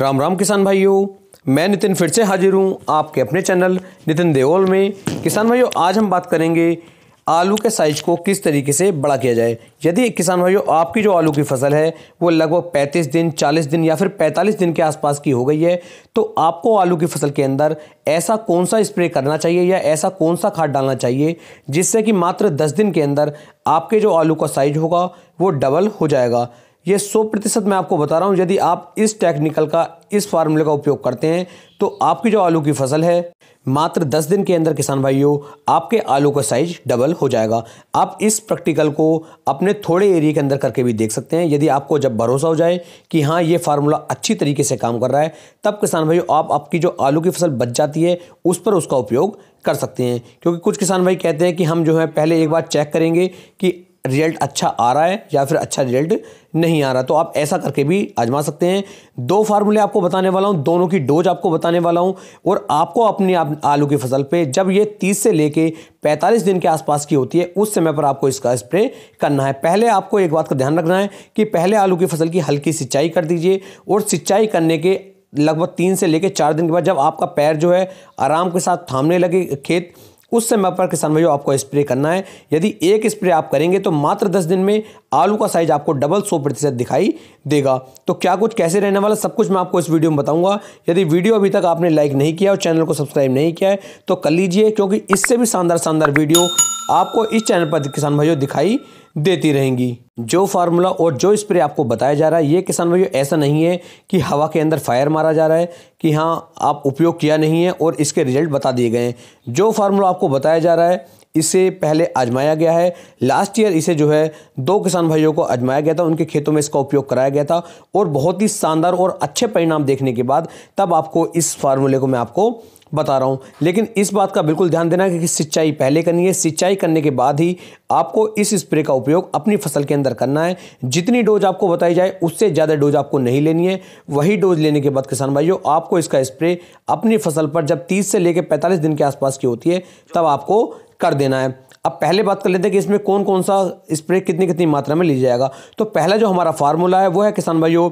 राम राम किसान भाइयों मैं नितिन फिर से हाजिर हूँ आपके अपने चैनल नितिन देओल में किसान भाइयों आज हम बात करेंगे आलू के साइज को किस तरीके से बड़ा किया जाए यदि किसान भाइयों आपकी जो आलू की फसल है वो लगभग 35 दिन 40 दिन या फिर 45 दिन के आसपास की हो गई है तो आपको आलू की फसल के अंदर ऐसा कौन सा स्प्रे करना चाहिए या ऐसा कौन सा खाद डालना चाहिए जिससे कि मात्र 10 दिन के अंदर आपके जो आलू का साइज होगा वो डबल हो जाएगा ये 100 प्रतिशत मैं आपको बता रहा हूँ यदि आप इस टेक्निकल का इस फार्मूले का उपयोग करते हैं तो आपकी जो आलू की फसल है मात्र 10 दिन के अंदर किसान भाइयों आपके आलू का साइज डबल हो जाएगा आप इस प्रैक्टिकल को अपने थोड़े एरिया के अंदर करके भी देख सकते हैं यदि आपको जब भरोसा हो जाए कि हाँ ये फार्मूला अच्छी तरीके से काम कर रहा है तब किसान भाइयों आप आपकी जो आलू की फसल बच जाती है उस पर उसका उपयोग कर सकते हैं क्योंकि कुछ किसान भाई कहते हैं कि हम जो है पहले एक बार चेक करेंगे कि रिजल्ट अच्छा आ रहा है या फिर अच्छा रिजल्ट नहीं आ रहा तो आप ऐसा करके भी आजमा सकते हैं दो फार्मूले आपको बताने वाला हूँ दोनों की डोज आपको बताने वाला हूँ और आपको अपनी आप, आलू की फसल पे जब ये 30 से लेके 45 दिन के आसपास की होती है उस समय पर आपको इसका स्प्रे करना है पहले आपको एक बात का ध्यान रखना है कि पहले आलू की फसल की हल्की सिंचाई कर दीजिए और सिंचाई करने के लगभग तीन से लेकर चार दिन के बाद जब आपका पैर जो है आराम के साथ थामने लगे खेत उस समय पर किसान भाइयों आपको स्प्रे करना है यदि एक स्प्रे आप करेंगे तो मात्र दस दिन में आलू का साइज आपको डबल सौ प्रतिशत दिखाई देगा तो क्या कुछ कैसे रहने वाला सब कुछ मैं आपको इस वीडियो में बताऊंगा यदि वीडियो अभी तक आपने लाइक नहीं किया और चैनल को सब्सक्राइब नहीं किया है तो कर लीजिए क्योंकि इससे भी शानदार शानदार वीडियो आपको इस चैनल पर किसान भाइयों दिखाई देती रहेंगी जो फार्मूला और जो स्प्रे आपको बताया जा रहा है ये किसान भाइयों ऐसा नहीं है कि हवा के अंदर फायर मारा जा रहा है कि हाँ आप उपयोग किया नहीं है और इसके रिजल्ट बता दिए गए हैं जो फार्मूला आपको बताया जा रहा है इसे पहले आजमाया गया है लास्ट ईयर इसे जो है दो किसान भाइयों को आजमाया गया था उनके खेतों में इसका उपयोग कराया गया था और बहुत ही शानदार और अच्छे परिणाम देखने के बाद तब आपको इस फार्मूले को मैं आपको बता रहा हूँ लेकिन इस बात का बिल्कुल ध्यान देना है कि सिंचाई पहले करनी है सिंचाई करने के बाद ही आपको इस स्प्रे का उपयोग अपनी फसल के अंदर करना है जितनी डोज आपको बताई जाए उससे ज़्यादा डोज आपको नहीं लेनी है वही डोज लेने के बाद किसान भाइयों आपको इसका स्प्रे अपनी फसल पर जब तीस से लेकर पैंतालीस दिन के आसपास की होती है तब आपको कर देना है अब पहले बात कर लेते हैं कि इसमें कौन कौन सा स्प्रे कितनी कितनी मात्रा में ली जाएगा तो पहला जो हमारा फार्मूला है वो है किसान भाइयों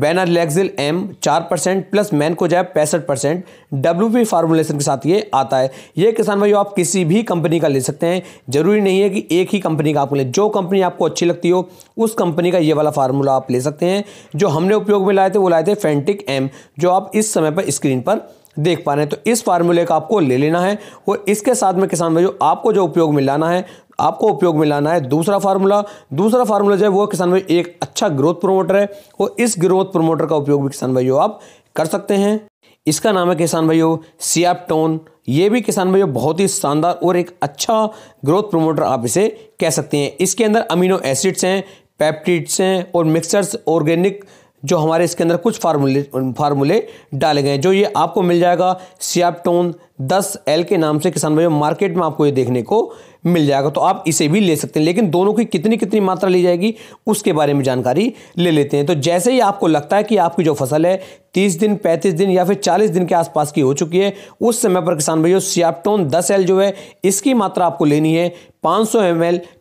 बैनर लेक्सिल एम चार परसेंट प्लस मैन को जाए पैंसठ परसेंट डब्ल्यू पी फार्मूलेशन के साथ ये आता है ये किसान भाइयों आप किसी भी कंपनी का ले सकते हैं ज़रूरी नहीं है कि एक ही कंपनी का आप लें जो कंपनी आपको अच्छी लगती हो उस कंपनी का ये वाला फार्मूला आप ले सकते हैं जो हमने उपयोग में लाए थे वो लाए थे फेंटिक एम जो आप इस समय पर स्क्रीन पर देख पा रहे हैं तो इस फार्मूले का आपको ले लेना है और इसके साथ में किसान भाई आपको जो उपयोग में लाना है आपको उपयोग में लाना है दूसरा फार्मूला दूसरा फार्मूला जो है वो किसान भाई एक अच्छा ग्रोथ प्रोमोटर है और इस ग्रोथ प्रोमोटर का उपयोग भी किसान भाइयों आप कर सकते हैं इसका नाम है किसान भाइयों सियापटोन ये भी किसान भाइयों बहुत ही शानदार और एक अच्छा ग्रोथ प्रोमोटर आप इसे कह सकते हैं इसके अंदर अमीनो एसिड्स हैं पैप्टिड्स हैं और मिक्सचर्स ऑर्गेनिक जो हमारे इसके अंदर कुछ फार्मूले फार्मूले डाले गए हैं जो ये आपको मिल जाएगा सियापटोन दस एल के नाम से किसान भाइयों मार्केट में आपको ये देखने को मिल जाएगा तो आप इसे भी ले सकते हैं लेकिन दोनों की कितनी कितनी मात्रा ली जाएगी उसके बारे में जानकारी ले लेते हैं तो जैसे ही आपको लगता है कि आपकी जो फसल है तीस दिन पैंतीस दिन या फिर चालीस दिन के आसपास की हो चुकी है उस समय पर किसान भाइयों सियापटोन दस एल जो है इसकी मात्रा आपको लेनी है पाँच सौ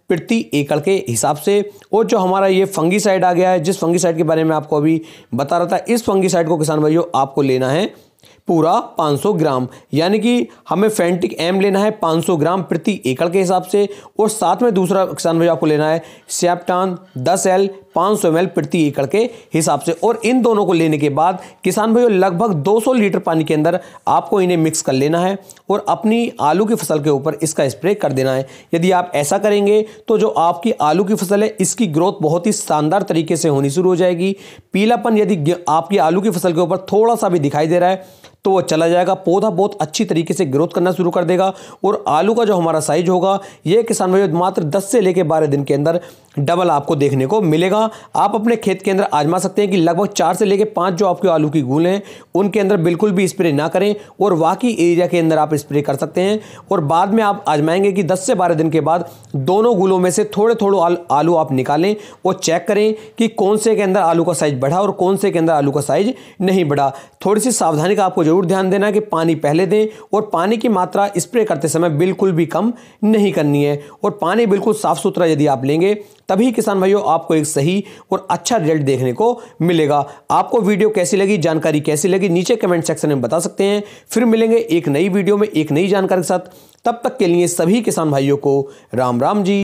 प्रति एकड़ के हिसाब से और जो हमारा ये फंगीसाइड आ गया है जिस फंगीसाइड के बारे में आपको अभी बता रहा था इस फंगीसाइड को किसान भाइयों आपको लेना है पूरा 500 ग्राम यानी कि हमें फेंटिक एम लेना है 500 ग्राम प्रति एकड़ के हिसाब से और साथ में दूसरा किसान भाई आपको लेना है सेप्टान 10 एल 500 एम प्रति एकड़ के हिसाब से और इन दोनों को लेने के बाद किसान भाइयों लगभग 200 लीटर पानी के अंदर आपको इन्हें मिक्स कर लेना है और अपनी आलू की फसल के ऊपर इसका स्प्रे कर देना है यदि आप ऐसा करेंगे तो जो आपकी आलू की फसल है इसकी ग्रोथ बहुत ही शानदार तरीके से होनी शुरू हो जाएगी पीलापन यदि आपकी आलू की फसल के ऊपर थोड़ा सा भी दिखाई दे रहा है तो वो चला जाएगा पौधा बहुत अच्छी तरीके से ग्रोथ करना शुरू कर देगा और आलू का जो हमारा साइज होगा ये किसान भाई मात्र दस से लेकर बारह दिन के अंदर डबल आपको देखने को मिलेगा आप अपने खेत के अंदर आजमा सकते हैं कि लगभग चार से लेकर पाँच जो आपके आलू की गूल हैं उनके अंदर बिल्कुल भी स्प्रे ना करें और वाकई एरिया के अंदर आप स्प्रे कर सकते हैं और बाद में आप आजमाएंगे कि 10 से 12 दिन के बाद दोनों गूलों में से थोड़े थोड़े आल, आलू आप निकालें और चेक करें कि कौन से के अंदर आलू का साइज़ बढ़ा और कौन से के अंदर आलू का साइज़ नहीं बढ़ा थोड़ी सी सावधानी का आपको ज़रूर ध्यान देना कि पानी पहले दें और पानी की मात्रा स्प्रे करते समय बिल्कुल भी कम नहीं करनी है और पानी बिल्कुल साफ़ सुथरा यदि आप लेंगे तभी किसान भाइयों आपको एक सही और अच्छा रिजल्ट देखने को मिलेगा आपको वीडियो कैसी लगी जानकारी कैसी लगी नीचे कमेंट सेक्शन में बता सकते हैं फिर मिलेंगे एक नई वीडियो में एक नई जानकारी के साथ तब तक के लिए सभी किसान भाइयों को राम राम जी